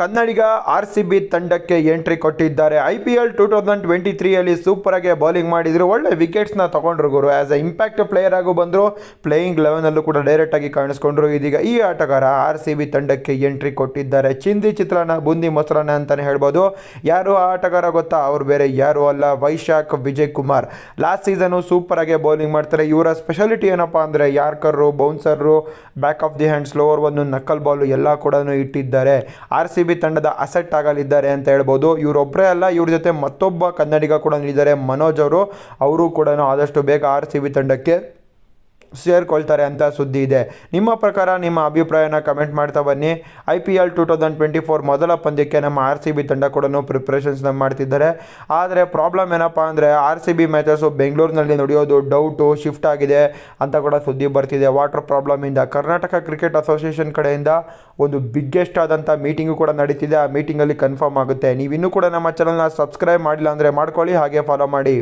ಕನ್ನಡಿಗ R C B ತಂಡಕ್ಕೆ entry ಕೊಟ್ಟಿದ್ದಾರೆ I P L two thousand twenty ತ್ರೀಯಲ್ಲಿ ಸೂಪರಾಗಿ ಬೌಲಿಂಗ್ ಮಾಡಿದರು ಒಳ್ಳೆ ವಿಕೆಟ್ಸ್ನ ತಗೊಂಡ್ರು ಗುರು ಆ್ಯಸ್ ಅ ಇಂಪ್ಯಾಕ್ಟ್ ಪ್ಲೇಯರ್ ಆಗು ಬಂದರು ಪ್ಲೇಯಿಂಗ್ ಲೆವೆನಲ್ಲೂ ಕೂಡ ಡೈರೆಕ್ಟಾಗಿ ಕಾಣಿಸ್ಕೊಂಡ್ರು ಇದೀಗ ಈ ಆಟಗಾರ ಆರ್ ಸಿ ಬಿ ತಂಡಕ್ಕೆ ಎಂಟ್ರಿ ಕೊಟ್ಟಿದ್ದಾರೆ ಚಿಂದಿ ಚಿತ್ರಾನ್ನ ಬುಂದಿ ಮೊಸರನ್ನ ಅಂತಲೇ ಹೇಳ್ಬೋದು ಯಾರು ಆ ಆಟಗಾರ ಗೊತ್ತಾ ಅವ್ರು ಬೇರೆ ಯಾರು ಅಲ್ಲ ವೈಶಾಖ್ ವಿಜಯ್ ಕುಮಾರ್ ಲಾಸ್ಟ್ ಸೀಸನು ಸೂಪರಾಗಿ ಬೌಲಿಂಗ್ ಮಾಡ್ತಾರೆ ಇವರ ಸ್ಪೆಷಾಲಿಟಿ ಏನಪ್ಪ ಅಂದರೆ yorker bouncer back of the hand slower ಒಂದು ನಕಲ್ ಬಾಲು ಎಲ್ಲ ಕೂಡ ಇಟ್ಟಿದ್ದಾರೆ ಆರ್ ಸಿ ಸಿ ಬಿ ತಂಡದ ಅಸೆಟ್ ಆಗಲಿದ್ದಾರೆ ಅಂತ ಹೇಳ್ಬೋದು ಇವರೊಬ್ಬರೇ ಅಲ್ಲ ಇವ್ರ ಜೊತೆ ಮತ್ತೊಬ್ಬ ಕನ್ನಡಿಗ ಕೂಡ ನೀಡಿದ್ದಾರೆ ಮನೋಜ್ ಅವರು ಅವರು ಕೂಡ ಆದಷ್ಟು ಬೇಗ ಆರ್ ಸಿ ಬಿ ತಂಡಕ್ಕೆ ಸೇರಿಕೊಳ್ತಾರೆ ಅಂತ ಸುದ್ದಿ ಇದೆ ನಿಮ್ಮ ಪ್ರಕಾರ ನಿಮ್ಮ ಅಭಿಪ್ರಾಯನ ಕಮೆಂಟ್ ಮಾಡ್ತಾ ಬನ್ನಿ I P L two thousand twenty four ಮೊದಲ ಪಂದ್ಯಕ್ಕೆ ನಮ್ಮ ಆರ್ ಸಿ ಬಿ ತಂಡ ಕೂಡ ಪ್ರಿಪ್ರೇಷನ್ಸ್ನ ಮಾಡ್ತಿದ್ದಾರೆ ಆದರೆ ಪ್ರಾಬ್ಲಮ್ ಏನಪ್ಪ ಅಂದರೆ ಆರ್ ಸಿ ಬಿ ಮ್ಯಾಚಸ್ಸು ಬೆಂಗಳೂರಿನಲ್ಲಿ ನಡೆಯೋದು ಡೌಟು ಶಿಫ್ಟ್ ಆಗಿದೆ ಅಂತ ಕೂಡ ಸುದ್ದಿ ಬರ್ತಿದೆ ವಾಟರ್ ಪ್ರಾಬ್ಲಮಿಂದ ಕರ್ನಾಟಕ ಕ್ರಿಕೆಟ್ ಅಸೋಸಿಯೇಷನ್ ಕಡೆಯಿಂದ ಒಂದು ಬಿಗ್ಗೆಸ್ಟ್ ಆದಂಥ ಮೀಟಿಂಗು ಕೂಡ ನಡೀತಿದೆ ಆ ಮೀಟಿಂಗಲ್ಲಿ ಕನ್ಫರ್ಮ್ ಆಗುತ್ತೆ ನೀವು ಇನ್ನೂ ಕೂಡ ನಮ್ಮ ಚಾನಲ್ನ ಸಬ್ಸ್ಕ್ರೈಬ್ ಮಾಡಿಲ್ಲ ಅಂದರೆ ಮಾಡ್ಕೊಳ್ಳಿ ಹಾಗೆ ಫಾಲೋ ಮಾಡಿ